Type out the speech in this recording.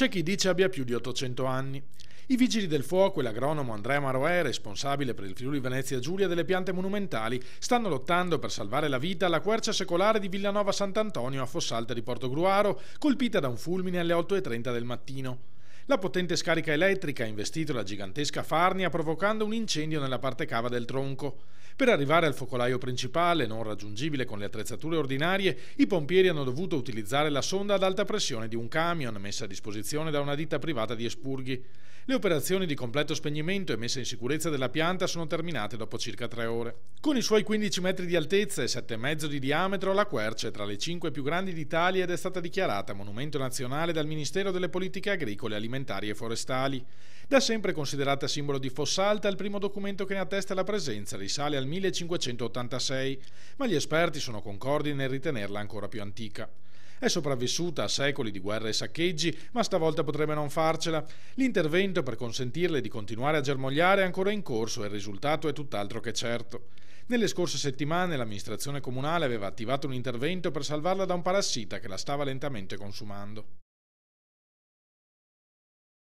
C'è chi dice abbia più di 800 anni. I vigili del fuoco e l'agronomo Andrea Maroè, responsabile per il Friuli Venezia Giulia delle piante monumentali, stanno lottando per salvare la vita alla quercia secolare di Villanova Sant'Antonio a Fossalta di Portogruaro, colpita da un fulmine alle 8.30 del mattino. La potente scarica elettrica ha investito la gigantesca farnia provocando un incendio nella parte cava del tronco. Per arrivare al focolaio principale, non raggiungibile con le attrezzature ordinarie, i pompieri hanno dovuto utilizzare la sonda ad alta pressione di un camion messa a disposizione da una ditta privata di espurghi. Le operazioni di completo spegnimento e messa in sicurezza della pianta sono terminate dopo circa tre ore. Con i suoi 15 metri di altezza e 7,5 di diametro, la Quercia è tra le 5 più grandi d'Italia ed è stata dichiarata monumento nazionale dal Ministero delle Politiche Agricole e Alimentari agroalimentari e forestali. Da sempre considerata simbolo di Fossalta, il primo documento che ne attesta la presenza risale al 1586, ma gli esperti sono concordi nel ritenerla ancora più antica. È sopravvissuta a secoli di guerre e saccheggi, ma stavolta potrebbe non farcela. L'intervento per consentirle di continuare a germogliare è ancora in corso e il risultato è tutt'altro che certo. Nelle scorse settimane l'amministrazione comunale aveva attivato un intervento per salvarla da un parassita che la stava lentamente consumando.